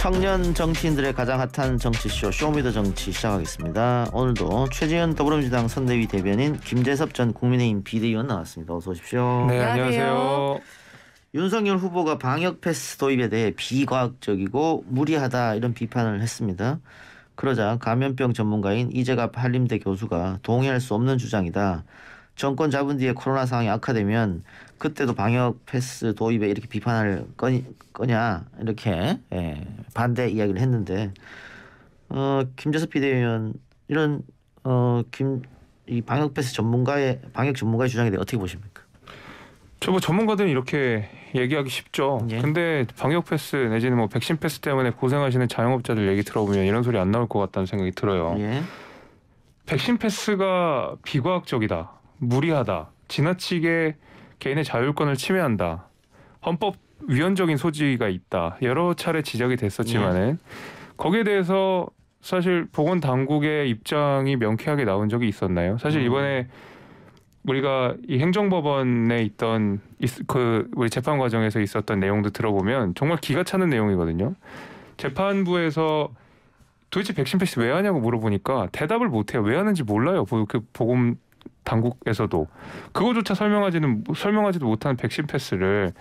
청년 정치인들의 가장 핫한 정치쇼 쇼미더 정치 시작하겠습니다. 오늘도 최재현 더불어민주당 선대위 대변인 김재섭 전 국민의힘 비대위원 나왔습니다. 어서 오십시오. 네, 안녕하세요. 윤석열 후보가 방역 패스 도입에 대해 비과학적이고 무리하다 이런 비판을 했습니다. 그러자 감염병 전문가인 이재갑 한림대 교수가 동의할 수 없는 주장이다. 정권 잡은 뒤에 코로나 상황이 악화되면 그때도 방역 패스 도입에 이렇게 비판할 거냐 이렇게 예, 반대 이야기를 했는데 어, 김재섭 비대위원 이런 어, 김 이 방역 패스 전문가의 방역 전문가의 주장에 대해 어떻게 보십니까? 저 뭐 전문가들은 이렇게 얘기하기 쉽죠. 예. 근데 방역 패스 내지는 뭐 백신 패스 때문에 고생하시는 자영업자들 얘기 들어보면 이런 소리 안 나올 것 같다는 생각이 들어요. 예. 백신 패스가 비과학적이다, 무리하다, 지나치게 개인의 자율권을 침해한다. 헌법 위헌적인 소지가 있다. 여러 차례 지적이 됐었지만은 예. 거기에 대해서 사실 보건 당국의 입장이 명쾌하게 나온 적이 있었나요? 사실 음. 이번에 우리가 이 행정법원에 있던 그 우리 재판 과정에서 있었던 내용도 들어보면 정말 기가 차는 내용이거든요. 재판부에서 도대체 백신 패스 왜 하냐고 물어보니까 대답을 못해요. 왜 하는지 몰라요. 그 보건 당국에서도 그거조차 설명하지는 설명하지도 못한 백신 패스를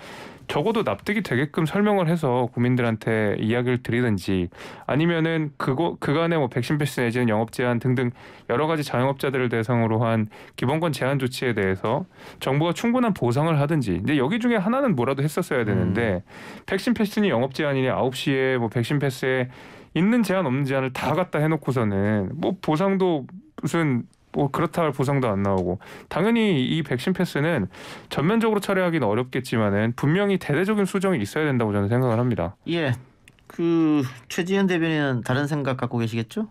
적어도 납득이 되게끔 설명을 해서 국민들한테 이야기를 드리든지 아니면은 그거 그간의뭐 백신 패스 내지는 영업 제한 등등 여러 가지 자영업자들을 대상으로 한 기본권 제한 조치에 대해서 정부가 충분한 보상을 하든지 이제 여기 중에 하나는 뭐라도 했었어야 되는데 음. 백신 패스니 영업 제한이니 아홉 시에뭐 백신 패스에 있는 제한 없는 제한을 다 갖다 해놓고서는 뭐 보상도 무슨 뭐 그렇다 할 보상도 안 나오고 당연히 이 백신 패스는 전면적으로 처리하기는 어렵겠지만은 분명히 대대적인 수정이 있어야 된다고 저는 생각을 합니다. 예. 그 최지현 대변인은 다른 생각 갖고 계시겠죠?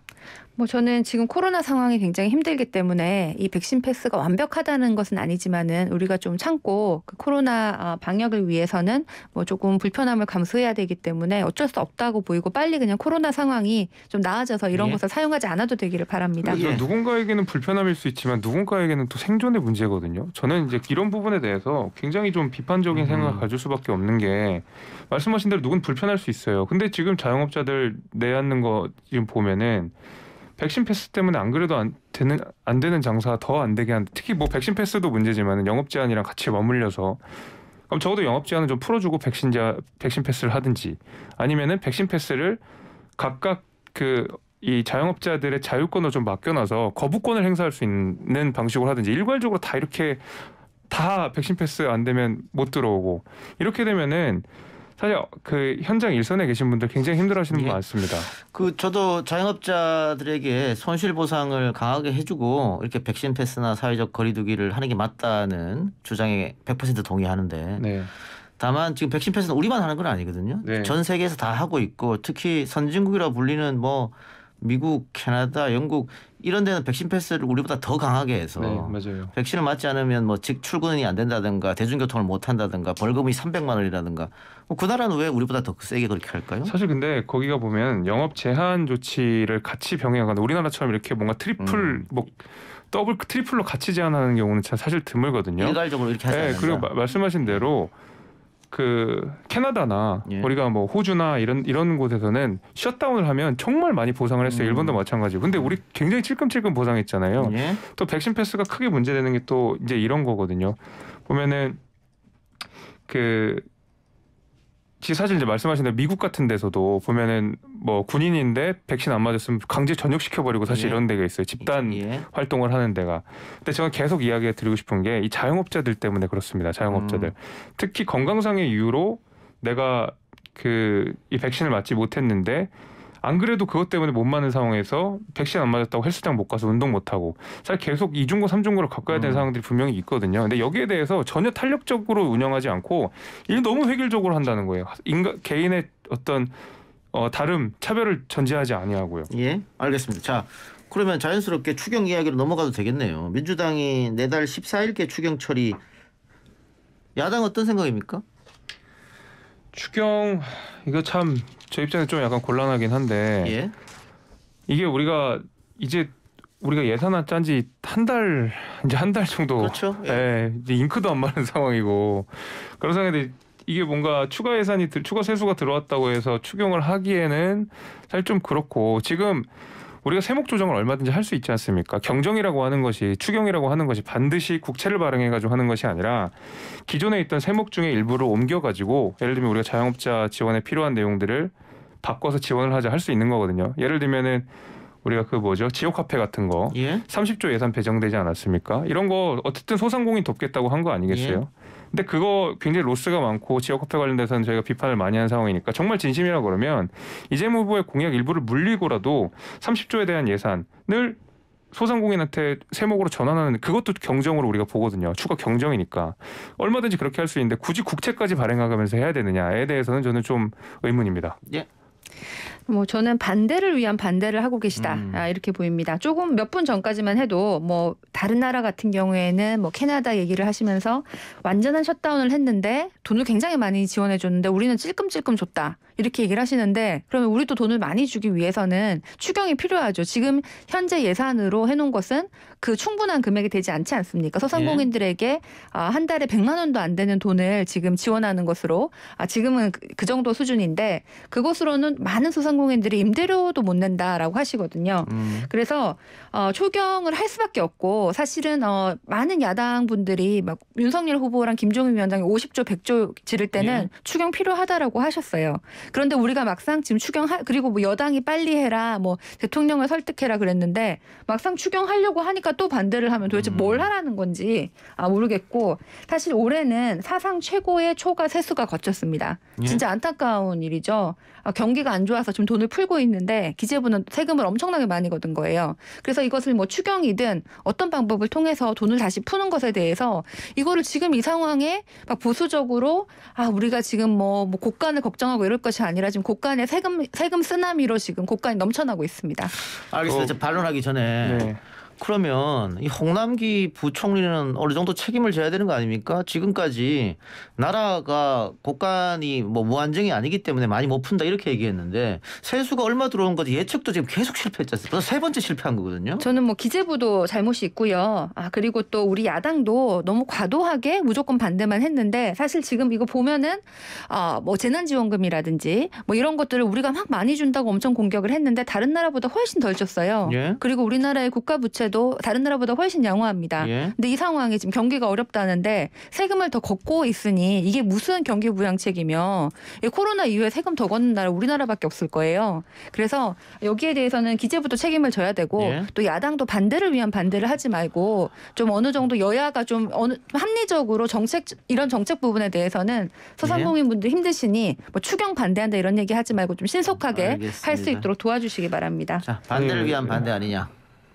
뭐 저는 지금 코로나 상황이 굉장히 힘들기 때문에 이 백신 패스가 완벽하다는 것은 아니지만은 우리가 좀 참고 그 코로나 어, 방역을 위해서는 뭐 조금 불편함을 감수해야 되기 때문에 어쩔 수 없다고 보이고 빨리 그냥 코로나 상황이 좀 나아져서 이런 예. 것을 사용하지 않아도 되기를 바랍니다. 예. 누군가에게는 불편함일 수 있지만 누군가에게는 또 생존의 문제거든요. 저는 이제 이런 부분에 대해서 굉장히 좀 비판적인 음. 생각을 가질 수밖에 없는 게 말씀하신 대로 누군 불편할 수 있어요. 근데 지금 자영업자들 내앉는 거 지금 보면은 백신 패스 때문에 안 그래도 안 되는 안 되는 장사 더 안 되게 한 특히 뭐 백신 패스도 문제지만 영업 제한이랑 같이 맞물려서 그럼 적어도 영업 제한은 좀 풀어주고 백신 자 백신 패스를 하든지 아니면은 백신 패스를 각각 그 이 자영업자들의 자율권을 좀 맡겨놔서 거부권을 행사할 수 있는 방식으로 하든지 일괄적으로 다 이렇게 다 백신 패스 안 되면 못 들어오고 이렇게 되면은 사실 그 현장 일선에 계신 분들 굉장히 힘들어하시는 것같습니다그 예. 저도 자영업자들에게 손실 보상을 강하게 해주고 이렇게 백신 패스나 사회적 거리두기를 하는 게 맞다는 주장에 100% 동의하는데. 네. 다만 지금 백신 패스는 우리만 하는 건 아니거든요. 네. 전 세계에서 다 하고 있고 특히 선진국이라 불리는 뭐 미국, 캐나다, 영국 이런 데는 백신 패스를 우리보다 더 강하게 해서 네, 맞아요. 백신을 맞지 않으면 뭐즉 출근이 안 된다든가 대중교통을 못 한다든가 벌금이 300만 원이라든가 뭐그 나라는 왜 우리보다 더 세게 그렇게 할까요? 사실 근데 거기가 보면 영업 제한 조치를 같이 병행하거나 우리나라처럼 이렇게 뭔가 트리플 음. 뭐 더블 트리플로 같이 제한하는 경우는 참 사실 드물거든요. 일괄적으로 이렇게 네, 하지 않는다. 네, 그리고 마, 말씀하신 대로 음. 그 캐나다나 예. 우리가 뭐 호주나 이런 이런 곳에서는 셧다운을 하면 정말 많이 보상을 했어요. 음. 일본도 마찬가지. 근데 우리 굉장히 찔끔찔끔 보상했잖아요. 예. 또 백신 패스가 크게 문제되는 게 또 이제 이런 거거든요. 보면은 그 지금 사실 이제 말씀하신 대로 미국 같은 데서도 보면은 뭐 군인인데 백신 안 맞았으면 강제 전역시켜 버리고 사실 예. 이런 데가 있어요. 집단 예. 활동을 하는 데가. 근데 제가 계속 이야기해 드리고 싶은 게 이 자영업자들 때문에 그렇습니다. 자영업자들. 음. 특히 건강상의 이유로 내가 그 이 백신을 맞지 못했는데 안 그래도 그것 때문에 못 맞는 상황에서 백신 안 맞았다고 헬스장 못 가서 운동 못 하고 사실 계속 이중고 삼중고를 가까야 되는 음. 상황들이 분명히 있거든요. 근데 여기에 대해서 전혀 탄력적으로 운영하지 않고 일 너무 획일적으로 한다는 거예요. 인간 개인의 어떤 어, 다름 차별을 전제하지 아니하고요. 예, 알겠습니다. 자, 그러면 자연스럽게 추경 이야기로 넘어가도 되겠네요. 민주당이 내달 14일께 추경 처리 야당 어떤 생각입니까? 추경 이거 참제 입장에 좀 약간 곤란하긴 한데 예? 이게 우리가 이제 우리가 예산안 짠지 한 달 이제 한 달 정도 그렇죠. 예. 예, 이제 잉크도 안 마른 상황이고 그런 상황인데 이게 뭔가 추가 예산이 추가 세수가 들어왔다고 해서 추경을 하기에는 사실 좀 그렇고 지금 우리가 세목 조정을 얼마든지 할 수 있지 않습니까? 경정이라고 하는 것이 추경이라고 하는 것이 반드시 국채를 발행해 가지고 하는 것이 아니라 기존에 있던 세목 중에 일부를 옮겨 가지고 예를 들면 우리가 자영업자 지원에 필요한 내용들을 바꿔서 지원을 하자 할 수 있는 거거든요. 예를 들면은 우리가 그 뭐죠 지역 화폐 같은 거 예? 30조 예산 배정되지 않았습니까? 이런 거 어쨌든 소상공인 돕겠다고 한 거 아니겠어요? 예? 근데 그거 굉장히 로스가 많고 지역화폐 관련돼서는 저희가 비판을 많이 한 상황이니까 정말 진심이라 그러면 이재명 후보의 공약 일부를 물리고라도 30조에 대한 예산을 소상공인한테 세목으로 전환하는 그것도 경정으로 우리가 보거든요. 추가 경정이니까 얼마든지 그렇게 할 수 있는데 굳이 국채까지 발행하면서 해야 되느냐에 대해서는 저는 좀 의문입니다. 예. 뭐 저는 반대를 위한 반대를 하고 계시다 음. 아, 이렇게 보입니다. 조금 몇 분 전까지만 해도 뭐 다른 나라 같은 경우에는 뭐 캐나다 얘기를 하시면서 완전한 셧다운을 했는데 돈을 굉장히 많이 지원해 줬는데 우리는 찔끔찔끔 줬다. 이렇게 얘기를 하시는데 그러면 우리 도 돈을 많이 주기 위해서는 추경이 필요하죠. 지금 현재 예산으로 해놓은 것은 그 충분한 금액이 되지 않지 않습니까? 소상공인들에게 아, 한 달에 100만 원도 안 되는 돈을 지금 지원하는 것으로 아, 지금은 그, 그 정도 수준인데 그것으로는 많은 소상공인들이 임대료도 못 낸다라고 하시거든요. 음. 그래서 어, 초경을 할 수밖에 없고 사실은 어, 많은 야당 분들이 막 윤석열 후보랑 김종인 위원장이 50조 100조 지를 때는 예. 추경 필요하다라고 하셨어요. 그런데 우리가 막상 지금 추경 그리고 뭐 여당이 빨리 해라 뭐 대통령을 설득해라 그랬는데 막상 추경하려고 하니까 또 반대를 하면 도대체 뭘 음. 하라는 건지 아 모르겠고 사실 올해는 사상 최고의 초과 세수가 거쳤습니다. 예? 진짜 안타까운 일이죠. 아, 경기가 안 좋아서 지금 돈을 풀고 있는데 기재부는 세금을 엄청나게 많이 거둔 거예요. 그래서 이것을 뭐 추경이든 어떤 방법을 통해서 돈을 다시 푸는 것에 대해서 이거를 지금 이 상황에 막 보수적으로 아 우리가 지금 뭐, 뭐 고간을 걱정하고 이럴 것이 것이 아니라 지금 고간에 세금 세금 쓰나미로 지금 고간이 넘쳐나고 있습니다. 알겠습니다. 어. 반론하기 전에 네. 그러면 이 홍남기 부총리는 어느 정도 책임을 져야 되는 거 아닙니까? 지금까지 나라가 국간이 뭐 무한정이 아니기 때문에 많이 못 푼다 이렇게 얘기했는데 세수가 얼마 들어온 거지 예측도 지금 계속 실패했지 않습니까? 세 번째 실패한 거거든요. 저는 뭐 기재부도 잘못이 있고요. 아 그리고 또 우리 야당도 너무 과도하게 무조건 반대만 했는데 사실 지금 이거 보면은 아 뭐 재난지원금이라든지 뭐 이런 것들을 우리가 막 많이 준다고 엄청 공격을 했는데 다른 나라보다 훨씬 덜 줬어요. 예? 그리고 우리나라의 국가 부채 나라다도 다른 나라보다 훨씬 양호합니다. 예. 근데 이 상황이 지금 경기가 어렵다는데 세금을 더 걷고 있으니 이게 무슨 경기 부양책이며 코로나 이후에 세금 더 걷는 나라 우리나라밖에 없을 거예요. 그래서 여기에 대해서는 기재부도 책임을 져야 되고 예. 또 야당도 반대를 위한 반대를 하지 말고 좀 어느 정도 여야가 좀 어느 합리적으로 정책 이런 정책 부분에 대해서는 소상공인분들 힘드시니 뭐 추경 반대한다 이런 얘기 하지 말고 좀 신속하게 할 수 있도록 도와주시기 바랍니다. 자, 반대를 그 위한 반대 아니냐?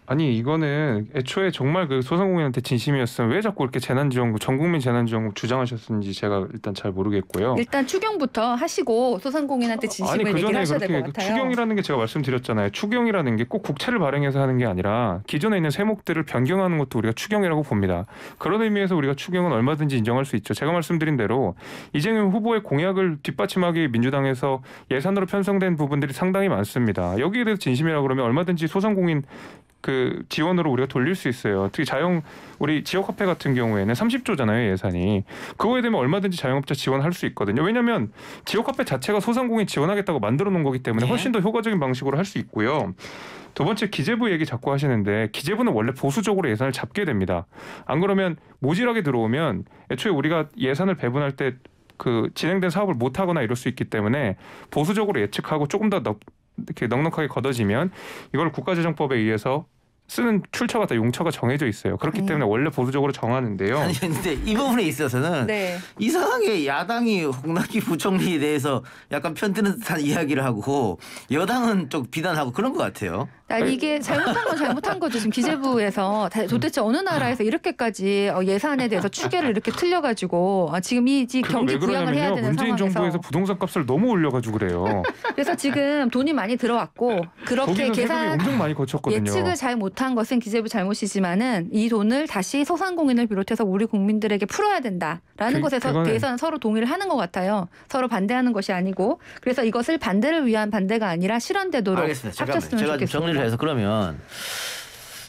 아니 이거는 애초에 정말 그 소상공인한테 진심이었으면 왜 자꾸 이렇게 재난지원금 전 국민 재난지원금 주장하셨는지 제가 일단 잘 모르겠고요. 일단 추경부터 하시고 소상공인한테 아, 진심을 아니, 그 얘기를 하셔야 될 것 같아요. 추경이라는 게 제가 말씀드렸잖아요. 추경이라는 게 꼭 국채를 발행해서 하는 게 아니라 기존에 있는 세목들을 변경하는 것도 우리가 추경이라고 봅니다. 그런 의미에서 우리가 추경은 얼마든지 인정할 수 있죠. 제가 말씀드린 대로 이재명 후보의 공약을 뒷받침하기 민주당에서 예산으로 편성된 부분들이 상당히 많습니다. 여기에 대해서 진심이라고 그러면 얼마든지 소상공인 그 지원으로 우리가 돌릴 수 있어요. 특히 자영 우리 지역 화폐 같은 경우에는 30조잖아요 예산이. 그거에 되면 얼마든지 자영업자 지원할 수 있거든요. 왜냐하면 지역 화폐 자체가 소상공인 지원하겠다고 만들어 놓은 거기 때문에 네. 훨씬 더 효과적인 방식으로 할 수 있고요. 두 번째 기재부 얘기 자꾸 하시는데 기재부는 원래 보수적으로 예산을 잡게 됩니다. 안 그러면 모질하게 들어오면 애초에 우리가 예산을 배분할 때 그 진행된 사업을 못 하거나 이럴 수 있기 때문에 보수적으로 예측하고 조금 더 넓, 이렇게 넉넉하게 걷어지면 이걸 국가재정법에 의해서 쓰는 출처가 다 용처가 정해져 있어요. 그렇기 아 때문에 원래 보수적으로 정하는데요. 아니 근데 이 부분에 있어서는 네. 이상하게 야당이 홍남기 부총리에 대해서 약간 편드는 듯한 이야기를 하고 여당은 좀 비난하고 그런 것 같아요. 아, 아니, 이게 잘못한 건 잘못한 거죠. 지금 기재부에서 도대체 어느 나라에서 이렇게까지 어, 예산에 대해서 추계를 이렇게 틀려가지고 아, 지금 이 경기 부양을 해야 되는 문재인 상황에서 정부에서 부동산 값을 너무 올려가지고 그래요. 그래서 지금 돈이 많이 들어왔고 그렇게 계산 엄청 많이 거쳤거든요. 예측을 잘 못한 약한 것은 기재부 잘못이지만은 이 돈을 다시 소상공인을 비롯해서 우리 국민들에게 풀어야 된다라는 그, 것에서 그거 대해서는 서로 동의를 하는 것 같아요. 서로 반대하는 것이 아니고 그래서 이것을 반대를 위한 반대가 아니라 실현되도록 알겠습니 제가 좋겠습니다. 정리를 해서 그러면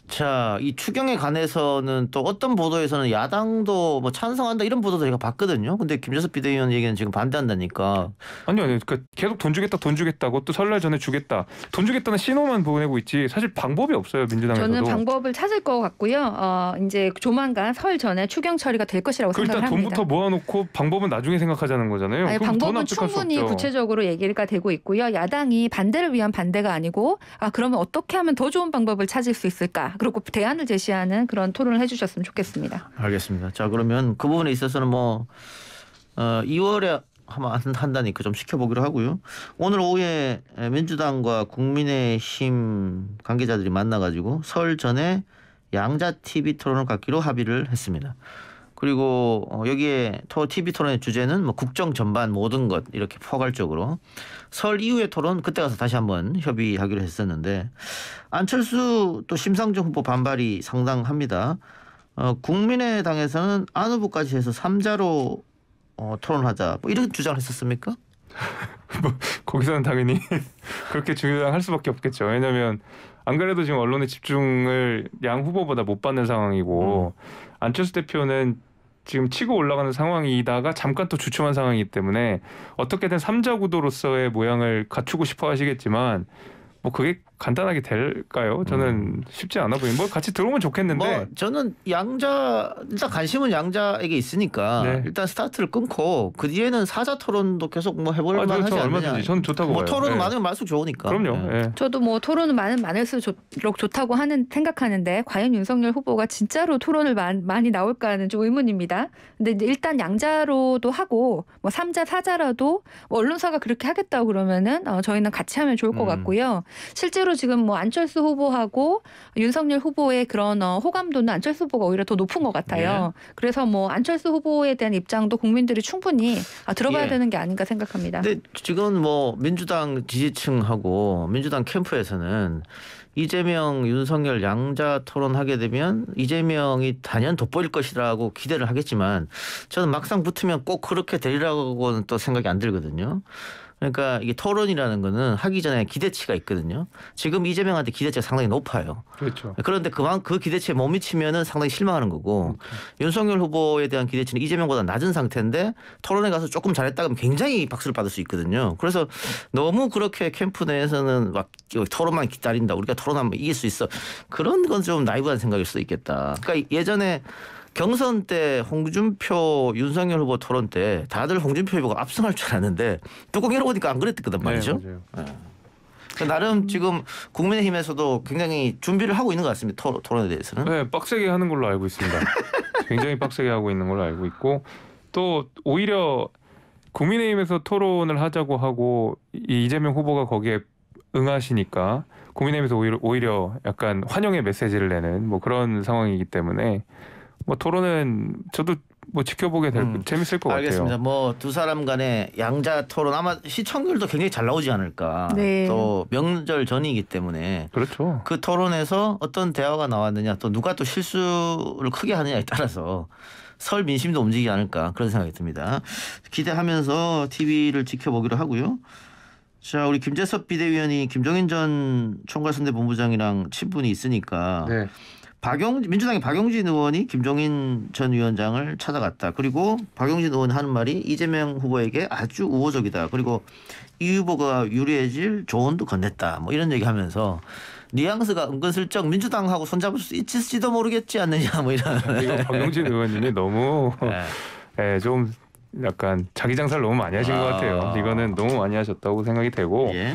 자, 이 추경에 관해서는 또 어떤 보도에서는 야당도 뭐 찬성한다 이런 보도도 제가 봤거든요. 근데 김재섭 비대위원 얘기는 지금 반대한다니까. 아니요, 아니요. 그니까 계속 돈 주겠다, 돈 주겠다고 또 설날 전에 주겠다, 돈 주겠다는 신호만 보내고 있지 사실 방법이 없어요 민주당에서도. 저는 방법을 찾을 것 같고요. 어, 이제 조만간 설 전에 추경 처리가 될 것이라고 생각합니다. 그 일단 돈부터 모아놓고 방법은 나중에 생각하자는 거잖아요. 아니, 방법은 충분히 구체적으로 얘기가 되고 있고요. 야당이 반대를 위한 반대가 아니고 아 그러면 어떻게 하면 더 좋은 방법을 찾을 수 있을까 그리고 대안을 제시하는 그런 토론을 해주셨으면 좋겠습니다. 알겠습니다. 자 그러면 그 부분에 있어서는 뭐 어, 2월에 아마 한다니까 좀 지켜보기로 하고요. 오늘 오후에 민주당과 국민의힘 관계자들이 만나가지고 설 전에 양자 TV 토론을 갖기로 합의를 했습니다. 그리고 어, 여기에 TV 토론의 주제는 뭐 국정 전반 모든 것 이렇게 포괄적으로 설 이후의 토론 그때 가서 다시 한번 협의하기로 했었는데 안철수 또 심상정 후보 반발이 상당합니다. 어, 국민의당에서는 안 후보까지 해서 3자로 어, 토론하자 뭐 이런 주장을 했었습니까? 뭐 거기서는 당연히 그렇게 주장할 수밖에 없겠죠. 왜냐하면 안 그래도 지금 언론의 집중을 양 후보보다 못 받는 상황이고 음. 안철수 대표는 지금 치고 올라가는 상황이다가 잠깐 또 주춤한 상황이기 때문에 어떻게든 삼자 구도로서의 모양을 갖추고 싶어 하시겠지만 뭐 그게 간단하게 될까요? 저는 음. 쉽지 않아 보이는. 뭐 같이 들어오면 좋겠는데. 뭐 저는 양자 일단 관심은 양자에게 있으니까 네. 일단 스타트를 끊고 그 뒤에는 사자 토론도 계속 뭐 해볼 아, 만하지 않느냐. 얼마든지 저는 좋다고 뭐 봐요. 토론은 네. 많으면 많을수록 좋으니까. 그럼요. 네. 네. 저도 뭐 토론은 많은 많을수록 좋다고 하는 생각하는데 과연 윤석열 후보가 진짜로 토론을 많, 많이 나올까는 하좀 의문입니다. 근데 일단 양자로도 하고 뭐 삼자 사자라도 뭐 언론사가 그렇게 하겠다고 그러면은 어, 저희는 같이 하면 좋을 것 음. 같고요. 실제 실제로 지금 뭐 안철수 후보하고 윤석열 후보의 그런 어, 호감도는 안철수 후보가 오히려 더 높은 것 같아요. 예. 그래서 뭐 안철수 후보에 대한 입장도 국민들이 충분히 아, 들어봐야 예. 되는 게 아닌가 생각합니다. 근데 지금 뭐 민주당 지지층하고 민주당 캠프에서는 이재명, 윤석열 양자 토론하게 되면 이재명이 단연 돋보일 것이라고 기대를 하겠지만 저는 막상 붙으면 꼭 그렇게 되리라고는 또 생각이 안 들거든요. 그러니까 이게 토론이라는 거는 하기 전에 기대치가 있거든요. 지금 이재명한테 기대치가 상당히 높아요. 그렇죠. 그런데 그만 그 기대치에 못 미치면은 상당히 실망하는 거고 그렇죠. 윤석열 후보에 대한 기대치는 이재명보다 낮은 상태인데 토론에 가서 조금 잘했다 그러면 굉장히 박수를 받을 수 있거든요. 그래서 너무 그렇게 캠프 내에서는 막 토론만 기다린다. 우리가 토론하면 이길 수 있어. 그런 건 좀 나이브한 생각일 수도 있겠다. 그러니까 예전에 경선 때 홍준표 윤석열 후보 토론 때 다들 홍준표 후보가 압승할 줄 알았는데 뚜껑 열어보니까 안 그랬거든 네, 말이죠. 네, 나름 지금 국민의힘에서도 굉장히 준비를 하고 있는 것 같습니다. 토, 론에 대해서는. 네, 빡세게 하는 걸로 알고 있습니다. 굉장히 빡세게 하고 있는 걸로 알고 있고 또 오히려 국민의힘에서 토론을 하자고 하고 이재명 후보가 거기에 응하시니까 국민의힘에서 오히려 약간 환영의 메시지를 내는 뭐 그런 상황이기 때문에 뭐 토론은 저도 뭐 지켜보게 될 음. 재밌을 것 알겠습니다. 같아요. 알겠습니다. 뭐 두 사람 간의 양자 토론 아마 시청률도 굉장히 잘 나오지 않을까. 네. 또 명절 전이기 때문에 그렇죠. 그 토론에서 어떤 대화가 나왔느냐 또 누가 또 실수를 크게 하느냐에 따라서 설 민심도 움직이지 않을까 그런 생각이 듭니다. 기대하면서 TV를 지켜보기로 하고요. 자, 우리 김재섭 비대위원이 김종인 전 총괄선대본부장이랑 친분이 있으니까 네. 박영 민주당의 박용진 의원이 김종인 전 위원장을 찾아갔다. 그리고 박영진 의원 하는 말이 이재명 후보에게 아주 우호적이다. 그리고 이 후보가 유리해질 조언도 건넸다. 뭐 이런 얘기하면서 뉘앙스가 은근슬쩍 민주당하고 손잡을 수 있을지도 모르겠지 않느냐 뭐 이런. 박영진 의원님이 너무 네. 에, 예, 좀 약간 자기 장사를 너무 많이 하신 아. 것 같아요. 이거는 너무 많이 하셨다고 생각이 되고. 예.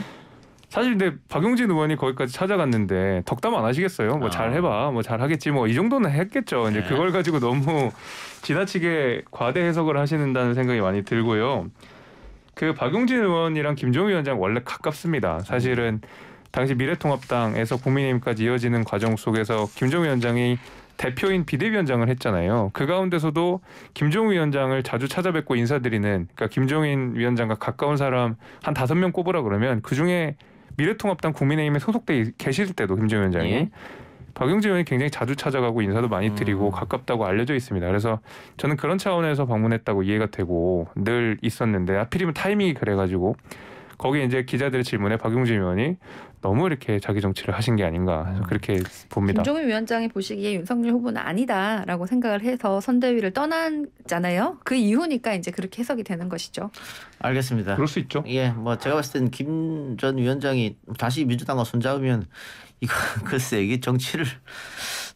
사실 근데 박용진 의원이 거기까지 찾아갔는데 덕담 안 하시겠어요? 뭐 아. 잘해봐, 뭐 잘하겠지, 뭐 이 정도는 했겠죠. 이제 네. 그걸 가지고 너무 지나치게 과대 해석을 하시는다는 생각이 많이 들고요. 그 박용진 의원이랑 김종인 위원장 원래 가깝습니다. 사실은 당시 미래통합당에서 국민의힘까지 이어지는 과정 속에서 김종인 위원장이 대표인 비대위원장을 했잖아요. 그 가운데서도 김종우 위원장을 자주 찾아뵙고 인사드리는 그러니까 김종인 위원장과 가까운 사람 한 다섯 명 꼽으라 그러면 그 중에 미래통합당 국민의힘에 소속돼 계실 때도 김재은 위원장이 예. 박용진 의원이 굉장히 자주 찾아가고 인사도 많이 음. 드리고 음. 가깝다고 알려져 있습니다. 그래서 저는 그런 차원에서 방문했다고 이해가 되고 늘 있었는데 하필이면 타이밍이 그래가지고 거기 이제 기자들의 질문에 박용진 의원이 너무 이렇게 자기 정치를 하신 게 아닌가 음. 그렇게 봅니다. 김종인 위원장이 보시기에 윤석열 후보는 아니다라고 생각을 해서 선대위를 떠났잖아요. 그 이후니까 이제 그렇게 해석이 되는 것이죠. 알겠습니다. 그럴 수 있죠. 예, 뭐 제가 봤을 땐 김 전 위원장이 다시 민주당과 손잡으면 이거 글쎄 이게 정치를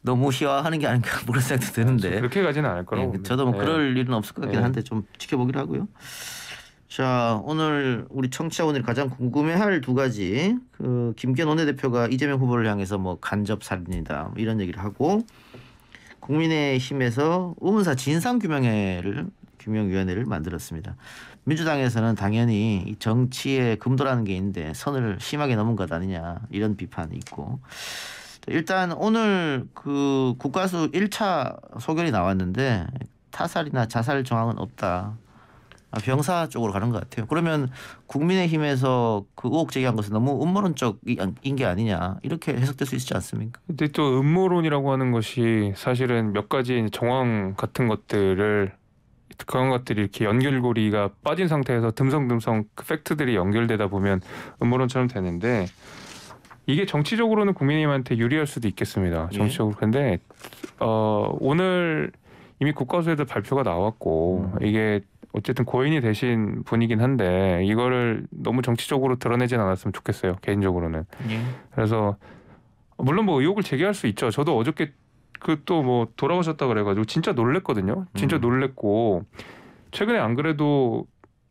너무 희화하는 게 아닌가 그런 생각도 드는데 그렇죠. 그렇게 가지는 않을 거라고 예, 저도 뭐 네. 그럴 일은 없을 것 같긴 예. 한데 좀 지켜보기로 하고요. 자, 오늘 우리 청취자분들이 가장 궁금해할 두 가지. 그 김기현 원내대표가 이재명 후보를 향해서 뭐 간접 살인이다 뭐 이런 얘기를 하고 국민의힘에서 의문사 진상규명회를 규명위원회를 만들었습니다. 민주당에서는 당연히 정치의 금도라는 게 있는데 선을 심하게 넘은 것 아니냐 이런 비판이 있고 일단 오늘 그 국가수 1차 소견이 나왔는데 타살이나 자살 정황은 없다. 아, 병사 쪽으로 가는 것 같아요. 그러면 국민의힘에서 그 의혹 제기한 것은 너무 음모론적인 게 아니냐 이렇게 해석될 수 있지 않습니까? 근데 또 음모론이라고 하는 것이 사실은 몇 가지 정황 같은 것들을 그런 것들이 이렇게 연결고리가 빠진 상태에서 듬성듬성 그 팩트들이 연결되다 보면 음모론처럼 되는데 이게 정치적으로는 국민님한테 유리할 수도 있겠습니다. 예. 정치적으로 예. 근데 어, 오늘 이미 국가수에도 발표가 나왔고 음. 이게 어쨌든 고인이 되신 분이긴 한데 이거를 너무 정치적으로 드러내진 않았으면 좋겠어요 개인적으로는 예. 그래서 물론 뭐 의혹을 제기할 수 있죠 저도 어저께 그 또 뭐 돌아오셨다 그래가지고 진짜 놀랬거든요 진짜 음. 놀랬고 최근에 안 그래도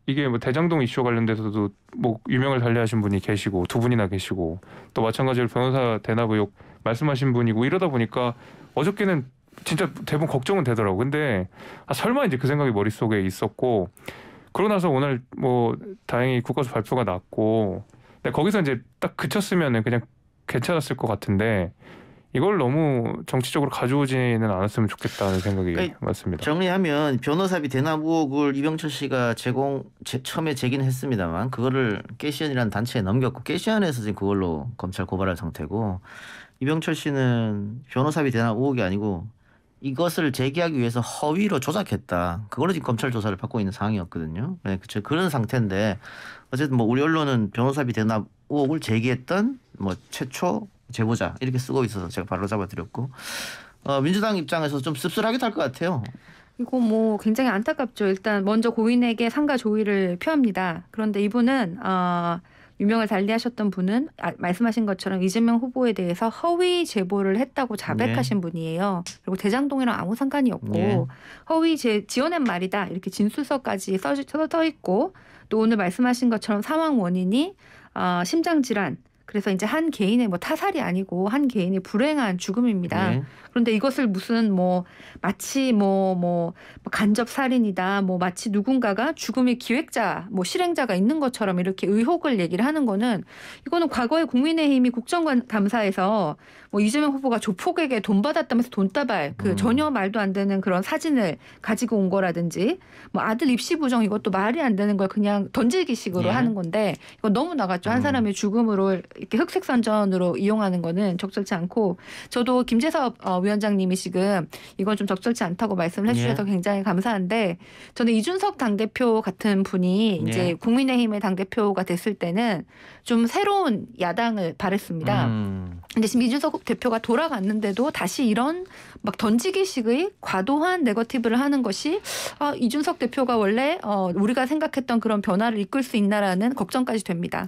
이게 뭐 대장동 이슈 관련돼서도 뭐 유명을 달리하신 분이 계시고 두 분이나 계시고 또 마찬가지로 변호사 대납 의혹 말씀하신 분이고 이러다 보니까 어저께는 진짜 대부분 걱정은 되더라고. 근데 아, 설마 이제 그 생각이 머릿속에 있었고 그러고 나서 오늘 뭐 다행히 국가수 발표가 났고 근데 거기서 이제 딱 그쳤으면은 그냥 괜찮았을 것 같은데 이걸 너무 정치적으로 가져오지는 않았으면 좋겠다는 생각이 그러니까 맞습니다. 정리하면 변호사비 대납 의혹을 이병철 씨가 제공 제, 처음에 제기는 했습니다만 그거를 깨시언이라는 단체에 넘겼고 깨시언에서 지금 그걸로 검찰 고발할 상태고 이병철 씨는 변호사비 대납 의혹이 아니고 이것을 제기하기 위해서 허위로 조작했다. 그걸로 지금 검찰 조사를 받고 있는 상황이었거든요. 네, 그쵸. 그런 상태인데 어쨌든 뭐 우리 언론은 변호사비 대납 의혹을 제기했던 뭐 최초 제보자 이렇게 쓰고 있어서 제가 바로 잡아드렸고 어, 민주당 입장에서 좀 씁쓸하게 탈 것 같아요. 이거 뭐 굉장히 안타깝죠. 일단 먼저 고인에게 상가 조의를 표합니다. 그런데 이분은 어, 유명을 달리하셨던 분은 아, 말씀하신 것처럼 이재명 후보에 대해서 허위 제보를 했다고 자백하신 네. 분이에요. 그리고 대장동이랑 아무 상관이 없고 네. 허위 제 지어낸 말이다 이렇게 진술서까지 써져 있고 또 오늘 말씀하신 것처럼 사망 원인이 어, 심장 질환 그래서 이제 한 개인의 뭐 타살이 아니고 한 개인의 불행한 죽음입니다. 네. 그런데 이것을 무슨 뭐 마치 뭐뭐 뭐, 뭐 간접 살인이다, 뭐 마치 누군가가 죽음의 기획자, 뭐 실행자가 있는 것처럼 이렇게 의혹을 얘기를 하는 거는 이거는 과거에 국민의힘이 국정감사에서 뭐 이재명 후보가 조폭에게 돈 받았다면서 돈다발 그 음. 전혀 말도 안 되는 그런 사진을 가지고 온 거라든지 뭐 아들 입시 부정 이것도 말이 안 되는 걸 그냥 던질기식으로 네. 예. 하는 건데 이거 너무 나갔죠 한 음. 사람의 죽음으로 이렇게 흑색 선전으로 이용하는 거는 적절치 않고 저도 김재섭 어, 위원장님이 지금 이건 좀 적절치 않다고 말씀을 예. 해주셔서 예. 굉장히 감사한데 저는 이준석 당대표 같은 분이 이제 예. 국민의힘의 당대표가 됐을 때는 좀 새로운 야당을 바랬습니다. 음. 근데 지금 이준석 대표가 돌아갔는데도 다시 이런 막 던지기식의 과도한 네거티브를 하는 것이 아, 이준석 대표가 원래 어, 우리가 생각했던 그런 변화를 이끌 수 있나라는 걱정까지 됩니다.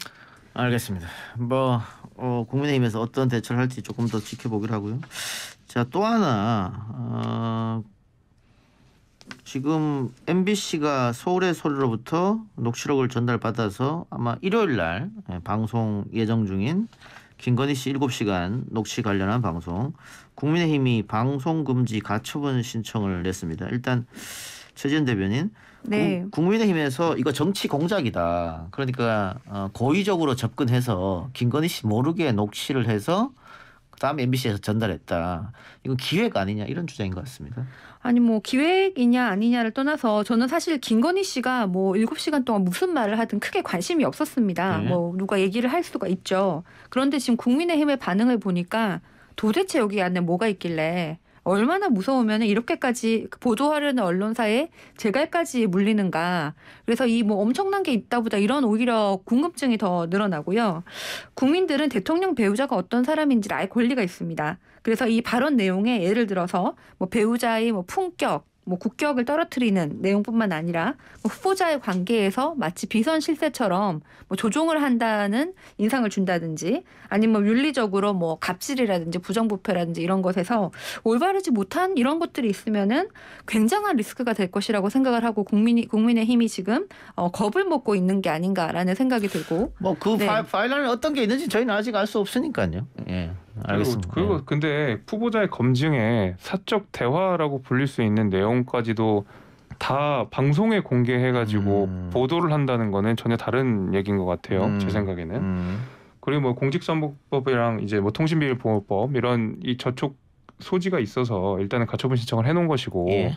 알겠습니다. 뭐 어, 국민의힘에서 어떤 대처를 할지 조금 더 지켜보기로 하고요. 자또 하나 어, 지금 MBC가 서울의 소리로부터 녹취록을 전달받아서 아마 일요일 날 예, 방송 예정 중인 김건희 씨 7시간 녹취 관련한 방송 국민의힘이 방송 금지 가처분 신청을 냈습니다. 일단 최지은 대변인. 네. 국, 민의힘에서 이거 정치 공작이다. 그러니까 어, 고의적으로 접근해서 김건희 씨 모르게 녹취를 해서 다음 MBC에서 전달했다. 이건 기획 아니냐 이런 주장인 것 같습니다. 아니 뭐 기획이냐 아니냐를 떠나서 저는 사실 김건희 씨가 뭐 7시간 동안 무슨 말을 하든 크게 관심이 없었습니다. 네. 뭐 누가 얘기를 할 수가 있죠. 그런데 지금 국민의힘의 반응을 보니까 도대체 여기 안에 뭐가 있길래 얼마나 무서우면 이렇게까지 그 보도하려는 언론사에 재갈까지 물리는가. 그래서 이 뭐 엄청난 게 있다보다 이런 오히려 궁금증이 더 늘어나고요. 국민들은 대통령 배우자가 어떤 사람인지를 알 권리가 있습니다. 그래서 이 발언 내용에 예를 들어서 뭐 배우자의 뭐 품격, 뭐 국격을 떨어뜨리는 내용뿐만 아니라 뭐 후보자의 관계에서 마치 비선 실세처럼 뭐 조종을 한다는 인상을 준다든지 아니면 뭐 윤리적으로 뭐 갑질이라든지 부정부패라든지 이런 것에서 올바르지 못한 이런 것들이 있으면은 굉장한 리스크가 될 것이라고 생각을 하고 국민이 국민의 힘이 지금 어, 겁을 먹고 있는 게 아닌가라는 생각이 들고 뭐그 네. 파일란에 어떤 게 있는지 저희는 아직 알 수 없으니까요. 예. 알겠습니다. 그리고, 그리고 근데 후보자의 검증에 사적 대화라고 불릴 수 있는 내용까지도 다 방송에 공개해가지고 음. 보도를 한다는 거는 전혀 다른 얘기인 것 같아요. 음. 제 생각에는. 음. 그리고 뭐 공직선거법이랑 이제 뭐 통신비밀보호법 이런 이 저촉 소지가 있어서 일단은 가처분 신청을 해놓은 것이고 예.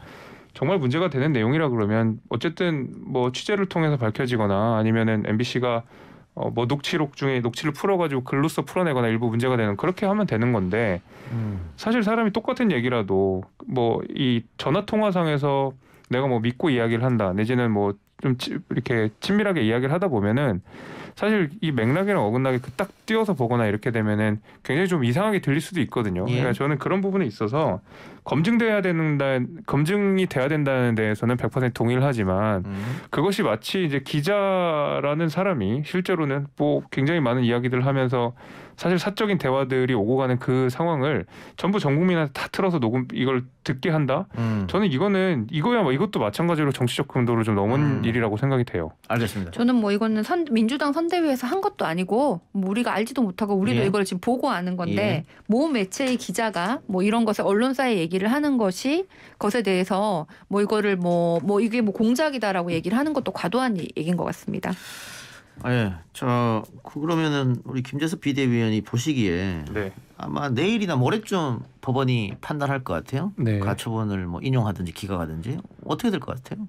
정말 문제가 되는 내용이라 그러면 어쨌든 뭐 취재를 통해서 밝혀지거나 아니면은 MBC가 어, 뭐 녹취록 중에 녹취를 풀어가지고 글로써 풀어내거나 일부 문제가 되는 그렇게 하면 되는 건데 음. 사실 사람이 똑같은 얘기라도 뭐 이 전화 통화상에서 내가 뭐 믿고 이야기를 한다 내지는 뭐 좀 이렇게 친밀하게 이야기를 하다 보면은 사실 이 맥락이랑 어긋나게 그딱 띄어서 보거나 이렇게 되면은 굉장히 좀 이상하게 들릴 수도 있거든요. 예. 그러니까 저는 그런 부분에 있어서 검증돼야 된다 검증이 돼야 된다는 데에서는 100% 동의를 하지만 음. 그것이 마치 이제 기자라는 사람이 실제로는 뭐 굉장히 많은 이야기들을 하면서 사실 사적인 대화들이 오고 가는 그 상황을 전부 전 국민한테 다 틀어서 녹음 이걸 듣게 한다. 음. 저는 이거는 이거야 뭐 이것도 마찬가지로 정치적 금도를 좀 넘은 음. 일이라고 생각이 돼요. 알겠습니다. 저는 뭐 이거는 선, 민주당 선대위에서 한 것도 아니고 뭐 우리가 알지도 못하고 우리도 예. 이걸 지금 보고 아는 건데 예. 모 매체의 기자가 뭐 이런 것을 언론사에 얘기 얘기를 하는 것이 것에 대해서 뭐 이거를 뭐뭐 뭐 이게 뭐 공작이다라고 얘기를 하는 것도 과도한 얘기인 것 같습니다. 아, 예. 저 그 그러면은 우리 김재섭 비대위원이 보시기에 네. 아마 내일이나 모레쯤 법원이 판단할 것 같아요. 네. 가처분을 뭐 인용하든지 기각하든지 어떻게 될 것 같아요?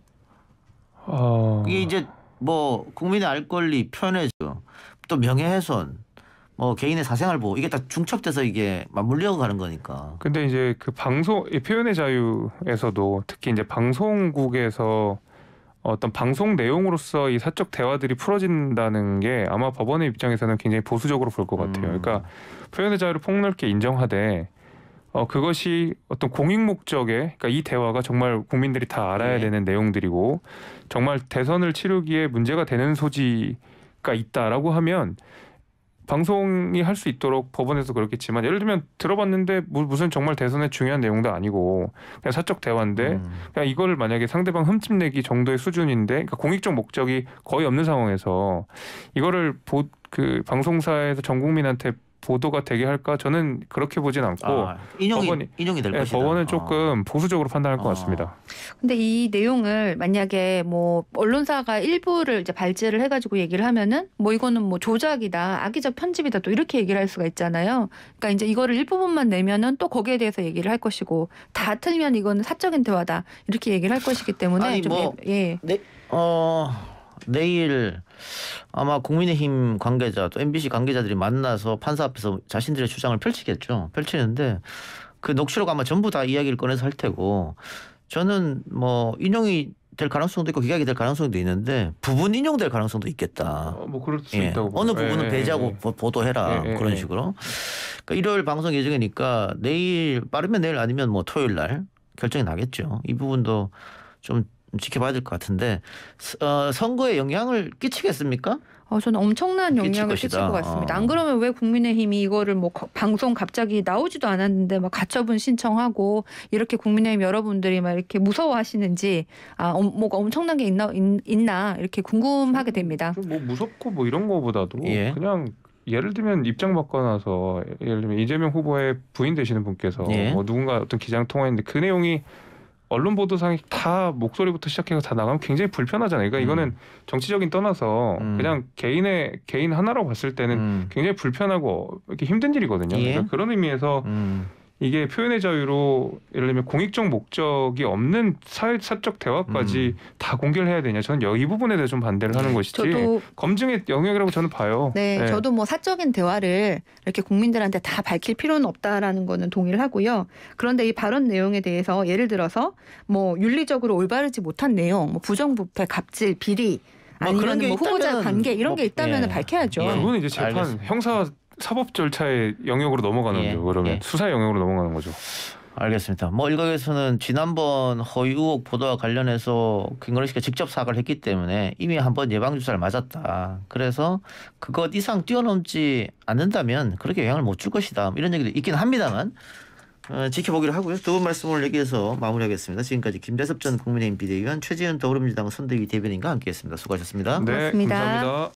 어... 이게 이제 뭐 국민의 알 권리, 편의죠, 또 명예훼손 뭐 개인의 사생활보 호 이게 다 중첩돼서 이게 맞물려 가는 거니까. 근데 이제 그 방송 표현의 자유에서도 특히 이제 방송국에서 어떤 방송 내용으로서 이 사적 대화들이 풀어진다는 게 아마 법원의 입장에서는 굉장히 보수적으로 볼 것 같아요. 음. 그러니까 표현의 자유를 폭넓게 인정하되 어, 그것이 어떤 공익 목적에 그러니까 이 대화가 정말 국민들이 다 알아야 네. 되는 내용들이고 정말 대선을 치르기에 문제가 되는 소지가 있다라고 하면 방송이 할 수 있도록 법원에서 그렇겠지만 예를 들면 들어봤는데 무슨 정말 대선의 중요한 내용도 아니고 그냥 사적 대화인데 음. 그냥 이걸 만약에 상대방 흠집내기 정도의 수준인데 그러니까 공익적 목적이 거의 없는 상황에서 이거를 보, 그 방송사에서 전 국민한테 보도가 되게 할까? 저는 그렇게 보진 않고 아, 인용이 법원이, 인용이 될 네, 것이다. 법원은 아. 조금 어. 보수적으로 판단할 것 어. 같습니다. 그런데이 내용을 만약에 뭐 언론사가 일부를 이제 발제를 해가지고 얘기를 하면은 뭐 이거는 뭐 조작이다, 악의적 편집이다 또 이렇게 얘기를 할 수가 있잖아요. 그러니까 이제 이거를 일부분만 내면은 또 거기에 대해서 얘기를 할 것이고 다 틀면 이거는 사적인 대화다 이렇게 얘기를 할 것이기 때문에 아니, 좀 뭐, 예. 네, 어 내일 아마 국민의힘 관계자 또 MBC 관계자들이 만나서 판사 앞에서 자신들의 주장을 펼치겠죠. 펼치는데 그 녹취록 아마 전부 다 이야기를 꺼내서 할 테고 저는 뭐 인용이 될 가능성도 있고 기각이 될 가능성도 있는데 부분 인용될 가능성도 있겠다. 어, 뭐 그럴 수 예. 있다고. 어느 부분은 예, 예, 배제하고 예, 보도해라 예, 그런 식으로. 그러니까 일요일 방송 예정이니까 내일 빠르면 내일 아니면 뭐 토요일 날 결정이 나겠죠. 이 부분도 좀 지켜봐야 될 것 같은데 어, 선거에 영향을 끼치겠습니까? 어, 저는 엄청난 영향을 끼칠, 끼칠 것 같습니다. 안 어. 그러면 왜 국민의힘이 이거를 뭐 방송 갑자기 나오지도 않았는데 막 가처분 신청하고 이렇게 국민의힘 여러분들이 막 이렇게 무서워하시는지 아 뭐가 엄청난 게 있나 있, 나 이렇게 궁금하게 됩니다. 뭐 무섭고 뭐 이런 거보다도 예. 그냥 예를 들면 입장 바꿔놔서 예를 들면 이재명 후보의 부인 되시는 분께서 예. 뭐 누군가 어떤 기장 통화했는데 그 내용이 언론 보도상이 다 목소리부터 시작해서 다 나가면 굉장히 불편하잖아요. 그러니까 음. 이거는 정치적인 떠나서 음. 그냥 개인의 개인 하나로 봤을 때는 음. 굉장히 불편하고 이렇게 힘든 일이거든요. 예? 그니까 그런 의미에서 음. 이게 표현의 자유로 예를 들면 공익적 목적이 없는 사회 사적 대화까지 음. 다 공개를 해야 되냐 저는 여기 부분에 대해 서좀 반대를 하는 네. 것이지 검증의 영역이라고 저는 봐요. 네, 네, 저도 뭐 사적인 대화를 이렇게 국민들한테 다 밝힐 필요는 없다라는 거는 동의를 하고요. 그런데 이 발언 내용에 대해서 예를 들어서 뭐 윤리적으로 올바르지 못한 내용, 뭐 부정부패, 갑질, 비리 뭐 아니면 뭐 후보자 관계 이런 뭐, 게 있다면 예. 밝혀야죠. 그거는 이제 재판 알겠습니다. 형사 사법 절차의 영역으로 넘어가는 예. 거죠. 그러면 예. 수사 영역으로 넘어가는 거죠. 알겠습니다. 뭐 일각에서는 지난번 허위 의혹 보도와 관련해서 김건희 씨가 직접 사과를 했기 때문에 이미 한 번 예방주사를 맞았다. 그래서 그것 이상 뛰어넘지 않는다면 그렇게 영향을 못 줄 것이다. 뭐 이런 얘기도 있긴 합니다만 어, 지켜보기로 하고요. 두 분 말씀 을얘기해서 마무리하겠습니다. 지금까지 김대섭 전 국민의힘 비대위원 최지은 더불어민주당 선대위 대변인과 함께했습니다. 수고하셨습니다. 네, 고맙습니다. 감사합니다.